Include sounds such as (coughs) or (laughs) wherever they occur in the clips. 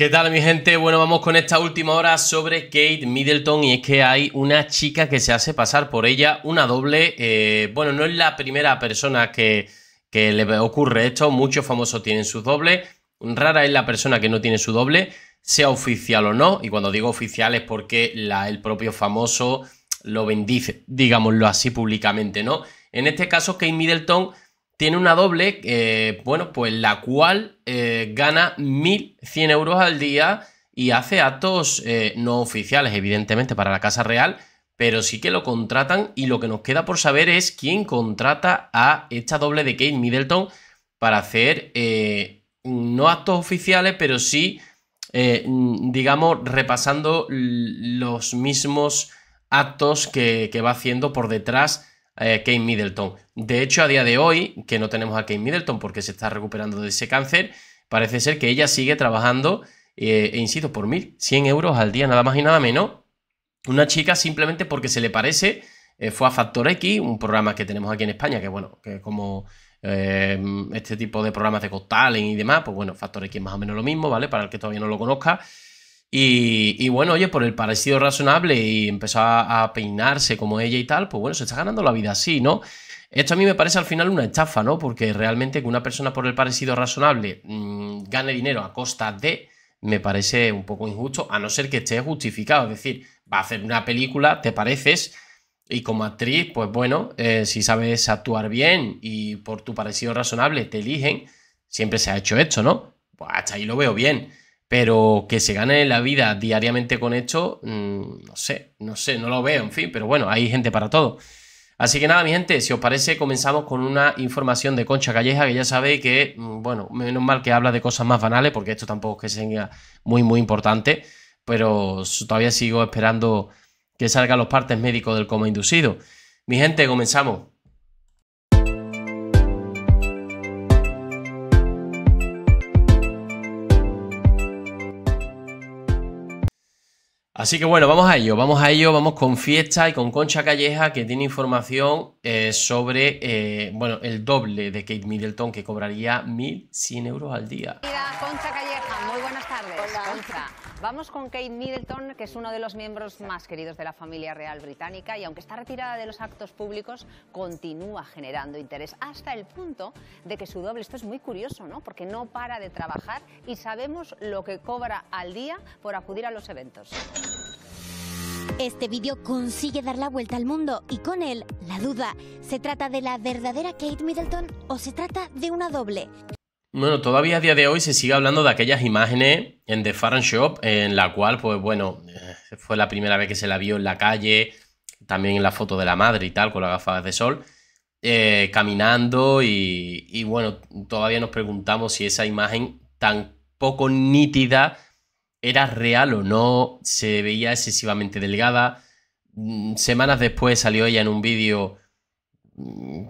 ¿Qué tal mi gente? Bueno, vamos con esta última hora sobre Kate Middleton y es que hay una chica que se hace pasar por ella, una doble, eh, bueno, no es la primera persona que, que le ocurre esto, muchos famosos tienen sus dobles, rara es la persona que no tiene su doble, sea oficial o no, y cuando digo oficial es porque el propio famoso lo bendice, digámoslo así públicamente, ¿no? En este caso, Kate Middleton tiene una doble, eh, bueno, pues la cual eh, gana 1.100 euros al día y hace actos eh, no oficiales, evidentemente, para la Casa Real, pero sí que lo contratan y lo que nos queda por saber es quién contrata a esta doble de Kate Middleton para hacer no actos oficiales, pero sí, digamos, repasando los mismos actos que va haciendo por detrás eh, Kate Middleton. De hecho, a día de hoy, que no tenemos a Kate Middleton porque se está recuperando de ese cáncer, parece ser que ella sigue trabajando, eh, e insisto, por 1.100 euros al día, nada más y nada menos. Una chica simplemente porque se le parece, eh, fue a Factor X, un programa que tenemos aquí en España, que bueno, que como este tipo de programas de costales y demás, pues bueno, Factor X es más o menos lo mismo, ¿vale? Para el que todavía no lo conozca. Y, bueno, oye, por el parecido razonable y empezó a, peinarse como ella y tal, pues bueno, se está ganando la vida así, ¿no? Esto a mí me parece al final una estafa, ¿no? Porque realmente que una persona por el parecido razonable mm, gane dinero a costa de, me parece un poco injusto, a no ser que esté justificado. Es decir, va a hacer una película, te pareces, y como actriz, pues bueno, eh, si sabes actuar bien y por tu parecido razonable te eligen, siempre se ha hecho esto, ¿no? Pues hasta ahí lo veo bien pero que se gane la vida diariamente con esto, mm, no sé, no sé, no lo veo, en fin, pero bueno, hay gente para todo. Así que nada, mi gente, si os parece, comenzamos con una información de Concha Calleja, que ya sabéis que, mm, bueno, menos mal que habla de cosas más banales, porque esto tampoco es que sea muy, muy importante, pero todavía sigo esperando que salgan los partes médicos del coma inducido. Mi gente, comenzamos. Así que bueno, vamos a ello, vamos a ello, vamos con Fiesta y con Concha Calleja que tiene información eh, sobre, eh, bueno, el doble de Kate Middleton que cobraría 1.100 euros al día. Concha Calleja, muy buenas tardes. Concha. Vamos con Kate Middleton, que es uno de los miembros más queridos de la familia real británica y aunque está retirada de los actos públicos, continúa generando interés hasta el punto de que su doble, esto es muy curioso, ¿no? Porque no para de trabajar y sabemos lo que cobra al día por acudir a los eventos. Este vídeo consigue dar la vuelta al mundo y con él la duda, ¿se trata de la verdadera Kate Middleton o se trata de una doble? Bueno, todavía a día de hoy se sigue hablando de aquellas imágenes en The Farm Shop, en la cual, pues bueno, eh, fue la primera vez que se la vio en la calle, también en la foto de la madre y tal, con las gafas de sol, eh, caminando y, y, bueno, todavía nos preguntamos si esa imagen tan poco nítida era real o no, se veía excesivamente delgada. Mm, semanas después salió ella en un vídeo mm,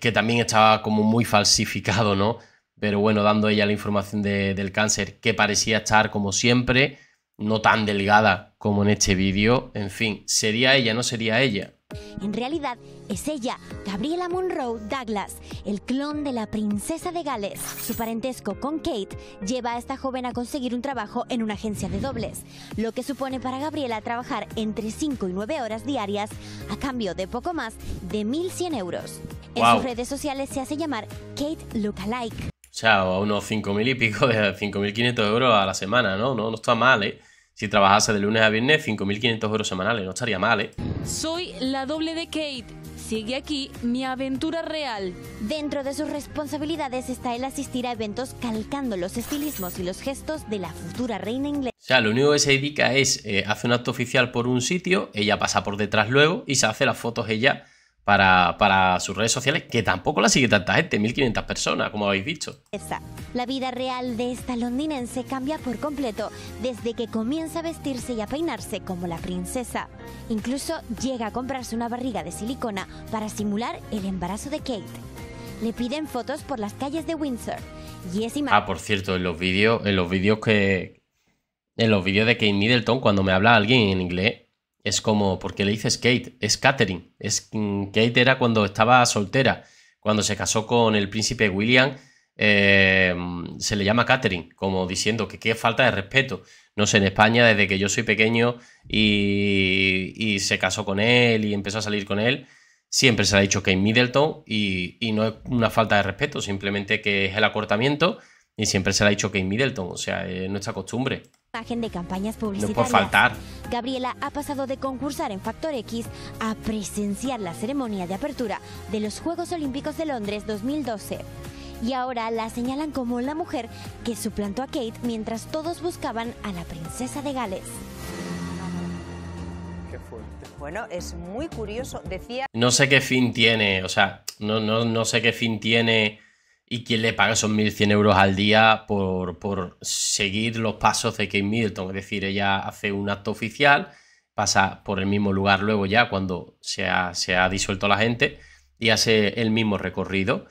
que también estaba como muy falsificado, ¿no? pero bueno, dando ella la información del cáncer que parecía estar como siempre, no tan delgada como en este vídeo, en fin, ¿sería ella, no sería ella? En realidad es ella, Gabriela Monroe Douglas, el clon de la princesa de Gales. Su parentesco con Kate lleva a esta joven a conseguir un trabajo en una agencia de dobles, lo que supone para Gabriela trabajar entre 5 y 9 horas diarias a cambio de poco más de 1.100 euros. En sus redes sociales se hace llamar Kate Lookalike sea, a unos 5.000 y pico, de 5.500 (laughs) euros a la semana, ¿no? ¿no? No está mal, ¿eh? Si trabajase de lunes a viernes, 5.500 euros semanales, no estaría mal, ¿eh? Soy la doble de Kate. Sigue aquí mi aventura real. Dentro de sus responsabilidades está el asistir a eventos calcando los estilismos y los gestos de la futura reina inglesa. O sea, lo único que se dedica es, eh, hace un acto oficial por un sitio, ella pasa por detrás luego y se hace las fotos ella para, sus redes sociales, que tampoco la sigue tanta gente, 1500 personas, como habéis dicho. La vida real de esta londinense cambia por completo desde que comienza a vestirse y a peinarse como la princesa. Incluso llega a comprarse una barriga de silicona para simular el embarazo de Kate. Le piden fotos por las calles de Windsor y es Ah, por cierto, en los vídeos, en los vídeos que en los vídeos de Kate Middleton cuando me habla alguien en inglés es como, porque le dices Kate, es Katherine. Es, mm, Kate era cuando estaba soltera, cuando se casó con el príncipe William. Eh, se le llama Catherine, como diciendo que qué falta de respeto. No sé, en España, desde que yo soy pequeño y, se casó con él y empezó a salir con él, siempre se le ha dicho Kate Middleton y, y no es una falta de respeto, simplemente que es el acortamiento y siempre se le ha dicho Kate Middleton, o sea, es nuestra costumbre de campañas publicitarias. Gabriela ha pasado de concursar en Factor X a presenciar la ceremonia de apertura de los Juegos Olímpicos de Londres 2012 y ahora la señalan como la mujer que suplantó a Kate mientras todos buscaban a la princesa de Gales. Qué fuerte. Bueno, es muy curioso, decía... No sé qué fin tiene, o sea, no, no, no sé qué fin tiene y quién le paga esos 1.100 euros al día por, seguir los pasos de Kate Middleton. Es decir, ella hace un acto oficial, pasa por el mismo lugar luego ya cuando se ha, disuelto la gente y hace el mismo recorrido.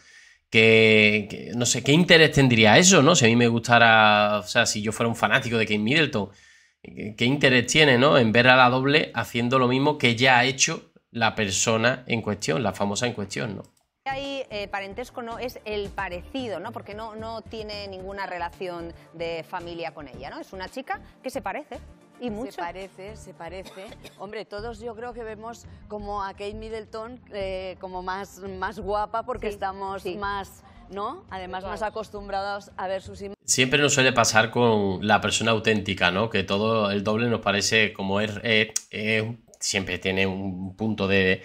Que, no sé, ¿qué interés tendría eso, no? Si a mí me gustara, o sea, si yo fuera un fanático de Kate Middleton, ¿qué interés tiene, no? En ver a la doble haciendo lo mismo que ya ha hecho la persona en cuestión, la famosa en cuestión, ¿no? hay eh, parentesco no es el parecido, ¿no? Porque no, no tiene ninguna relación de familia con ella, ¿no? Es una chica que se parece. Y mucho. Se parece, se parece. Hombre, todos yo creo que vemos como a Kate Middleton eh, como más, más guapa porque estamos más, ¿no? Además, más acostumbrados a ver sus imágenes. Siempre nos suele pasar con la persona auténtica, ¿no? Que todo el doble nos parece como es. Eh, siempre tiene un punto de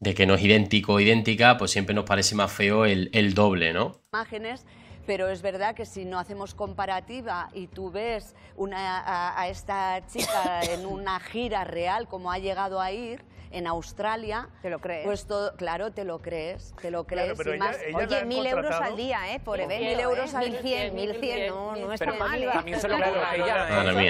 de que no es idéntico o idéntica, pues siempre nos parece más feo el, el doble, ¿no? Imágenes pero es verdad que si no hacemos comparativa y tú ves una, a, a, esta chica en una gira real como ha llegado a ir, en Australia. ¿Te lo crees? Pues todo, claro, te lo crees, te lo crees. y más, oye, mil euros al día, ¿eh? Por evento. ¿eh? Mil euros al cien, mil cien, no, no está mal. También ¿eh? se lo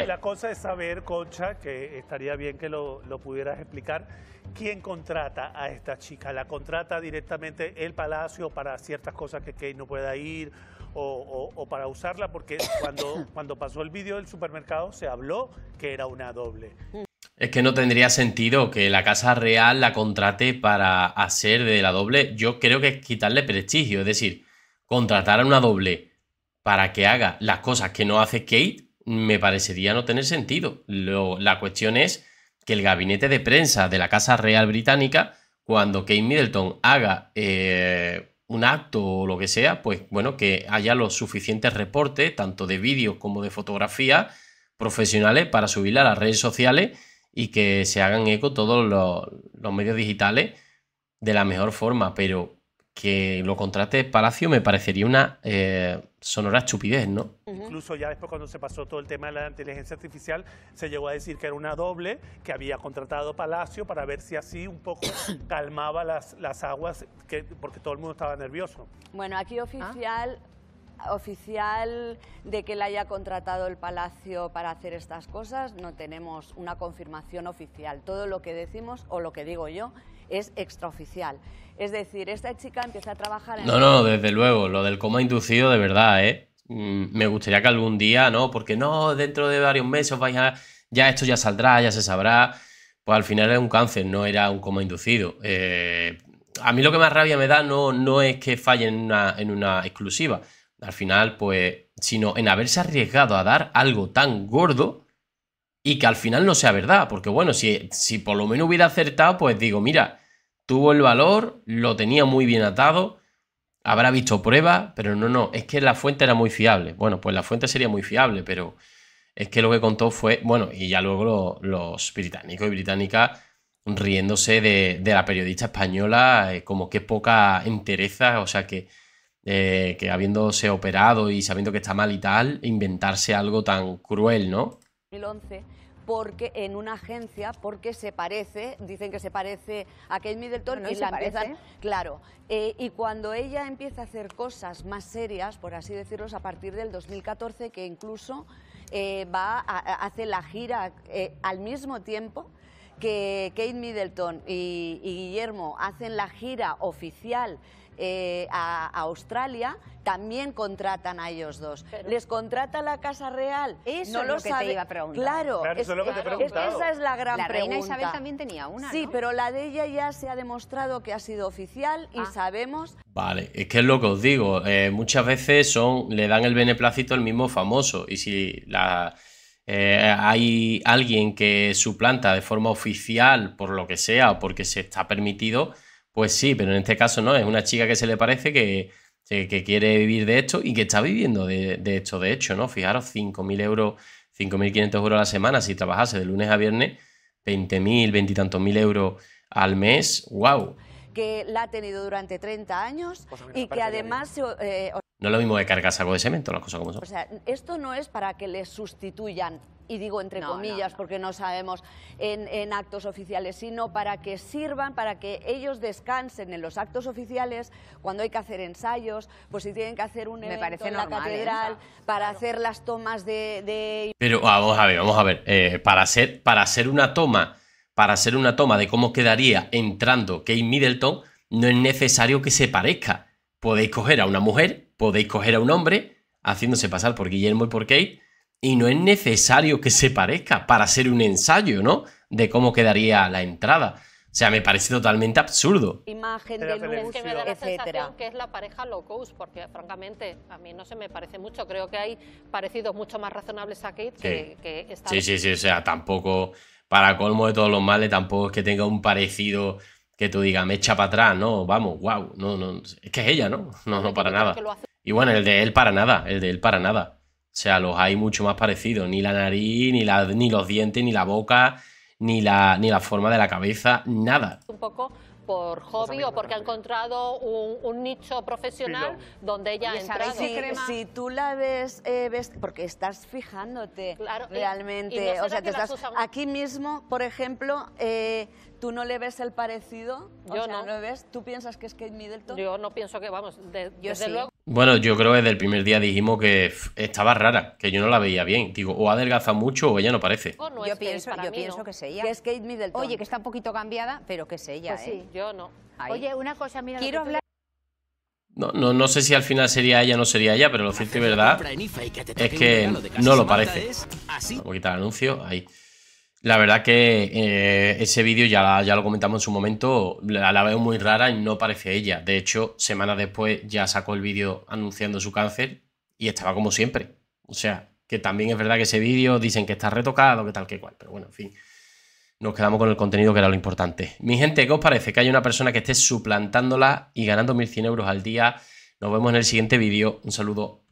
La cosa es saber, Concha, que estaría bien que lo, pudieras explicar. ¿Quién contrata a esta chica? ¿La contrata directamente el Palacio para ciertas cosas que Kate no pueda ir o, para usarla? Porque cuando, cuando pasó el vídeo del supermercado se habló que era una doble. Es que no tendría sentido que la Casa Real la contrate para hacer de la doble. Yo creo que es quitarle prestigio. Es decir, contratar a una doble para que haga las cosas que no hace Kate me parecería no tener sentido. la cuestión es que el gabinete de prensa de la Casa Real Británica, cuando Kate Middleton haga eh, un acto o lo que sea, pues bueno, que haya los suficientes reportes, tanto de vídeos como de fotografía profesionales, para subirla a las redes sociales y que se hagan eco todos los, medios digitales de la mejor forma, pero que lo contrate Palacio me parecería una eh, sonora estupidez, ¿no? Incluso ya después cuando se pasó todo el tema de la inteligencia artificial, se llegó a decir que era una doble que había contratado Palacio para ver si así un poco (coughs) calmaba las, aguas, porque todo el mundo estaba nervioso. Bueno, aquí ah. oficial oficial de que la haya contratado el Palacio para hacer estas cosas, no tenemos una confirmación oficial. Todo lo que decimos o lo que digo yo es extraoficial. Es decir, esta chica empieza a trabajar en... No, no, desde luego, lo del coma inducido de verdad, ¿eh? mm, Me gustaría que algún día, ¿no? Porque no, dentro de varios meses Ya esto ya saldrá, ya se sabrá. Pues al final era un cáncer, no era un coma inducido. Eh, a mí lo que más rabia me da no, no es que falle en una exclusiva, al final, pues, sino en haberse arriesgado a dar algo tan gordo y que al final no sea verdad. Porque bueno, si, si por lo menos hubiera acertado, pues digo, mira, tuvo el valor, lo tenía muy bien atado, habrá visto pruebas, pero no, no, es que la fuente era muy fiable. Bueno, pues la fuente sería muy fiable, pero es que lo que contó fue, bueno, y ya luego los británicos y británicas riéndose de, la periodista española, eh, como que poca entereza, o sea que eh, que habiéndose operado y sabiendo que está mal y tal, inventarse algo tan cruel, ¿no? 2011 porque en una agencia, porque se parece, dicen que se parece a Kate Middleton no, y la claro. Eh, y cuando ella empieza a hacer cosas más serias, por así decirlo, a partir del 2014, que incluso eh, va a, hace la gira eh, al mismo tiempo que Kate Middleton y, Guillermo hacen la gira oficial eh, a, Australia, también contratan a ellos dos. ¿Les contrata la Casa Real? Eso lo, que Claro, eso es, lo que te esa es la gran pregunta. La reina Isabel también tenía una, Sí, pero la de ella ya se ha demostrado que ha sido oficial y ah. sabemos... Vale, es que es lo que os digo. Eh, muchas veces son le dan el beneplácito al mismo famoso y si la eh, hay alguien que suplanta de forma oficial por lo que sea o porque se está permitido, pues sí, pero en este caso no, es una chica que se le parece que, quiere vivir de esto y que está viviendo de, de esto, de hecho, ¿no? Fijaros, 5.000 euros, 5.500 euros a la semana si trabajase de lunes a viernes, 20.000, 20 y tantos mil euros al mes, wow. Que la ha tenido durante 30 años y que ¿eh? además... Eh, no es lo mismo que cargar algo de cemento, las cosas como son. O sea, esto no es para que les sustituyan, y digo entre comillas porque no sabemos, en, actos oficiales, sino para que sirvan, para que ellos descansen en los actos oficiales, cuando hay que hacer ensayos, pues si tienen que hacer un Me parece en la ¿eh? catedral, para hacer las tomas de, Pero ah, vamos a ver, vamos a ver, eh, para, hacer, para hacer una toma, para hacer una toma de cómo quedaría entrando Kate Middleton, no es necesario que se parezca. Podéis coger a una mujer podéis coger a un hombre haciéndose pasar por Guillermo y por Kate y no es necesario que se parezca para ser un ensayo, ¿no? De cómo quedaría la entrada. O sea, me parece totalmente absurdo. Imagen de luz, que me da la etcétera. que es la pareja low cost, porque francamente a mí no se me parece mucho. Creo que hay parecidos mucho más razonables a Kate que, que Sí, sí, sí. O sea, tampoco, para colmo de todos los males, tampoco es que tenga un parecido que tú digas, me echa para atrás, no, vamos, wow, no, no, es que es ella, ¿no? No, no, para nada. Y bueno, el de él para nada, el de él para nada. O sea, los hay mucho más parecidos. Ni la nariz, ni, la, ni los dientes, ni la boca, ni la, ni la forma de la cabeza, nada. Un poco por hobby o porque ha encontrado un, nicho profesional donde ella ha entrado. Si, si, tú la ves, eh, ves, porque estás fijándote claro, realmente. o sea, te estás, Aquí mismo, por ejemplo, eh, ¿Tú no le ves el parecido? O no. ves? ¿Tú piensas que es Kate Middleton? Yo no pienso que, vamos, desde luego. Bueno, yo creo que desde el primer día dijimos que estaba rara, que yo no la veía bien. Digo, o adelgaza mucho o ella no parece. yo pienso, que es es Kate Middleton. Oye, que está un poquito cambiada, pero que es ella, pues Sí, ¿eh? yo no. Oye, una cosa, mira. Quiero hablar. No, no, no, sé si al final sería ella o no sería ella, pero lo cierto y verdad es que no lo parece. Vamos a quitar el anuncio. Ahí. La verdad que eh, ese vídeo ya, ya lo comentamos en su momento, la, veo muy rara y no parece ella. De hecho, semanas después ya sacó el vídeo anunciando su cáncer y estaba como siempre. O sea, que también es verdad que ese vídeo dicen que está retocado, que tal, que cual. Pero bueno, en fin, nos quedamos con el contenido que era lo importante. Mi gente, ¿qué os parece? Que hay una persona que esté suplantándola y ganando 1.100 euros al día. Nos vemos en el siguiente vídeo. Un saludo.